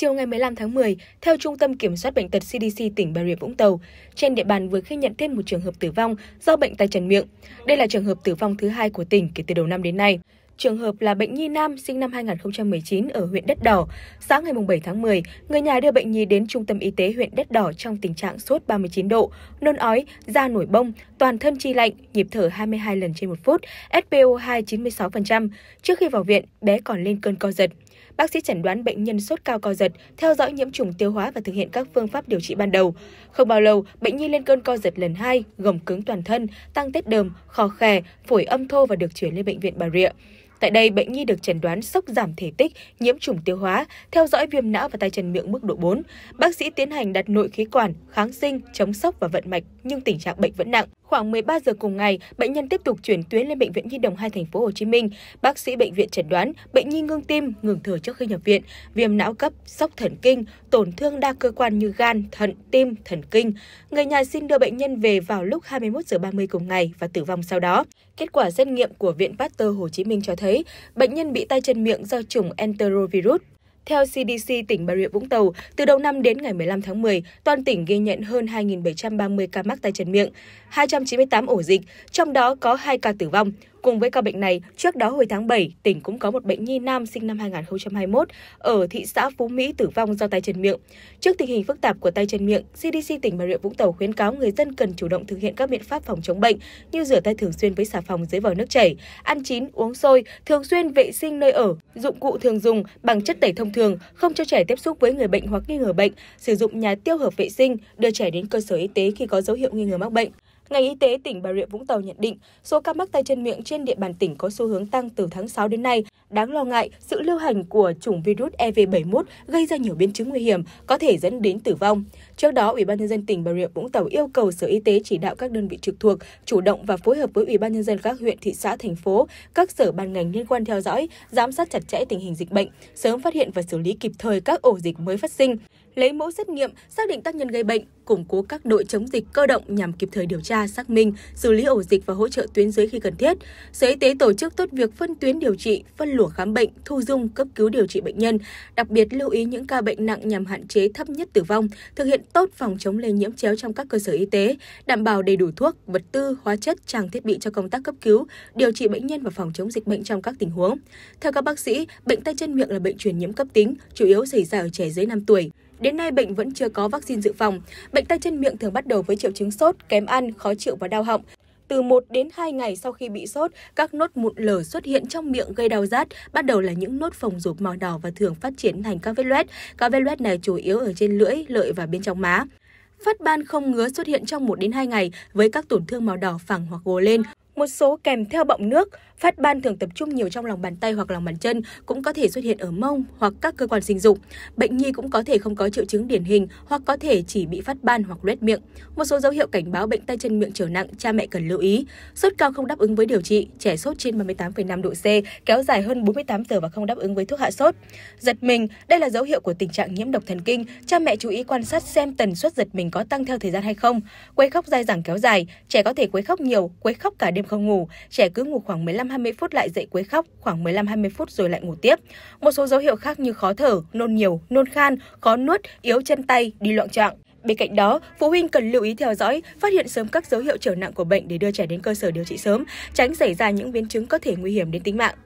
Chiều ngày 15 tháng 10, theo Trung tâm Kiểm soát Bệnh tật CDC tỉnh Bà Rịa Vũng Tàu, trên địa bàn vừa ghi nhận thêm một trường hợp tử vong do bệnh tay chân miệng. Đây là trường hợp tử vong thứ hai của tỉnh kể từ đầu năm đến nay. Trường hợp là bệnh nhi nam sinh năm 2019 ở huyện Đất Đỏ. Sáng ngày 7 tháng 10, người nhà đưa bệnh nhi đến trung tâm y tế huyện Đất Đỏ trong tình trạng sốt 39 độ, nôn ói, da nổi bông, toàn thân chi lạnh, nhịp thở 22 lần trên một phút, SpO2 96%. Trước khi vào viện, bé còn lên cơn co giật bác sĩ chẩn đoán bệnh nhân sốt cao co giật, theo dõi nhiễm trùng tiêu hóa và thực hiện các phương pháp điều trị ban đầu. Không bao lâu, bệnh nhi lên cơn co giật lần 2, gồng cứng toàn thân, tăng tiết đờm, khò khè, phổi âm thô và được chuyển lên bệnh viện Bà Rịa. Tại đây, bệnh nhi được chẩn đoán sốc giảm thể tích, nhiễm trùng tiêu hóa, theo dõi viêm não và tay chân miệng mức độ 4. Bác sĩ tiến hành đặt nội khí quản, kháng sinh, chống sốc và vận mạch, nhưng tình trạng bệnh vẫn nặng. Khoảng 13 giờ cùng ngày, bệnh nhân tiếp tục chuyển tuyến lên bệnh viện Nhi đồng 2 thành phố Hồ Chí Minh. Bác sĩ bệnh viện chẩn đoán bệnh nhi ngưng tim, ngừng thở trước khi nhập viện, viêm não cấp, sốc thần kinh, tổn thương đa cơ quan như gan, thận, tim, thần kinh. Người nhà xin đưa bệnh nhân về vào lúc 21 giờ 30 cùng ngày và tử vong sau đó. Kết quả xét nghiệm của Viện Pasteur Hồ Chí Minh cho thấy thấy bệnh nhân bị tay chân miệng do chủng enterovirus. Theo CDC tỉnh Bà Rịa Vũng Tàu, từ đầu năm đến ngày 15 tháng 10, toàn tỉnh ghi nhận hơn 2.730 ca mắc tay chân miệng, 298 ổ dịch, trong đó có 2 ca tử vong. Cùng với ca bệnh này, trước đó hồi tháng 7, tỉnh cũng có một bệnh nhi nam sinh năm 2021 ở thị xã Phú Mỹ tử vong do tay chân miệng. Trước tình hình phức tạp của tay chân miệng, CDC tỉnh Bà Rịa Vũng Tàu khuyến cáo người dân cần chủ động thực hiện các biện pháp phòng chống bệnh như rửa tay thường xuyên với xà phòng dưới vòi nước chảy, ăn chín, uống sôi, thường xuyên vệ sinh nơi ở, dụng cụ thường dùng bằng chất tẩy thông thường, không cho trẻ tiếp xúc với người bệnh hoặc nghi ngờ bệnh, sử dụng nhà tiêu hợp vệ sinh, đưa trẻ đến cơ sở y tế khi có dấu hiệu nghi ngờ mắc bệnh. Ngành Y tế tỉnh Bà Rịa Vũng Tàu nhận định số ca mắc tay chân miệng trên địa bàn tỉnh có xu hướng tăng từ tháng 6 đến nay, Đáng lo ngại, sự lưu hành của chủng virus EV71 gây ra nhiều biến chứng nguy hiểm, có thể dẫn đến tử vong. Trước đó, Ủy ban nhân dân tỉnh Bà Rịa Vũng Tàu yêu cầu Sở Y tế chỉ đạo các đơn vị trực thuộc chủ động và phối hợp với Ủy ban nhân dân các huyện, thị xã, thành phố, các sở ban ngành liên quan theo dõi, giám sát chặt chẽ tình hình dịch bệnh, sớm phát hiện và xử lý kịp thời các ổ dịch mới phát sinh, lấy mẫu xét nghiệm, xác định tác nhân gây bệnh, củng cố các đội chống dịch cơ động nhằm kịp thời điều tra, xác minh, xử lý ổ dịch và hỗ trợ tuyến dưới khi cần thiết. Sở Y tế tổ chức tốt việc phân tuyến điều trị, phân luồng luồng khám bệnh, thu dung, cấp cứu điều trị bệnh nhân, đặc biệt lưu ý những ca bệnh nặng nhằm hạn chế thấp nhất tử vong, thực hiện tốt phòng chống lây nhiễm chéo trong các cơ sở y tế, đảm bảo đầy đủ thuốc, vật tư, hóa chất, trang thiết bị cho công tác cấp cứu, điều trị bệnh nhân và phòng chống dịch bệnh trong các tình huống. Theo các bác sĩ, bệnh tay chân miệng là bệnh truyền nhiễm cấp tính, chủ yếu xảy ra ở trẻ dưới 5 tuổi. Đến nay, bệnh vẫn chưa có vaccine dự phòng. Bệnh tay chân miệng thường bắt đầu với triệu chứng sốt, kém ăn, khó chịu và đau họng từ 1 đến 2 ngày sau khi bị sốt, các nốt mụn lở xuất hiện trong miệng gây đau rát, bắt đầu là những nốt phồng rộp màu đỏ và thường phát triển thành các vết loét. Các vết loét này chủ yếu ở trên lưỡi, lợi và bên trong má. Phát ban không ngứa xuất hiện trong 1 đến 2 ngày với các tổn thương màu đỏ phẳng hoặc gồ lên một số kèm theo bọng nước, phát ban thường tập trung nhiều trong lòng bàn tay hoặc lòng bàn chân, cũng có thể xuất hiện ở mông hoặc các cơ quan sinh dục. Bệnh nhi cũng có thể không có triệu chứng điển hình hoặc có thể chỉ bị phát ban hoặc loét miệng. Một số dấu hiệu cảnh báo bệnh tay chân miệng trở nặng cha mẹ cần lưu ý. Sốt cao không đáp ứng với điều trị, trẻ sốt trên 38,5 độ C, kéo dài hơn 48 giờ và không đáp ứng với thuốc hạ sốt. Giật mình, đây là dấu hiệu của tình trạng nhiễm độc thần kinh, cha mẹ chú ý quan sát xem tần suất giật mình có tăng theo thời gian hay không. Quấy khóc dai dẳng kéo dài, trẻ có thể quấy khóc nhiều, quấy khóc cả đêm không ngủ, trẻ cứ ngủ khoảng 15-20 phút lại dậy quấy khóc, khoảng 15-20 phút rồi lại ngủ tiếp. Một số dấu hiệu khác như khó thở, nôn nhiều, nôn khan, khó nuốt, yếu chân tay, đi loạn trạng. Bên cạnh đó, phụ huynh cần lưu ý theo dõi, phát hiện sớm các dấu hiệu trở nặng của bệnh để đưa trẻ đến cơ sở điều trị sớm, tránh xảy ra những biến chứng có thể nguy hiểm đến tính mạng.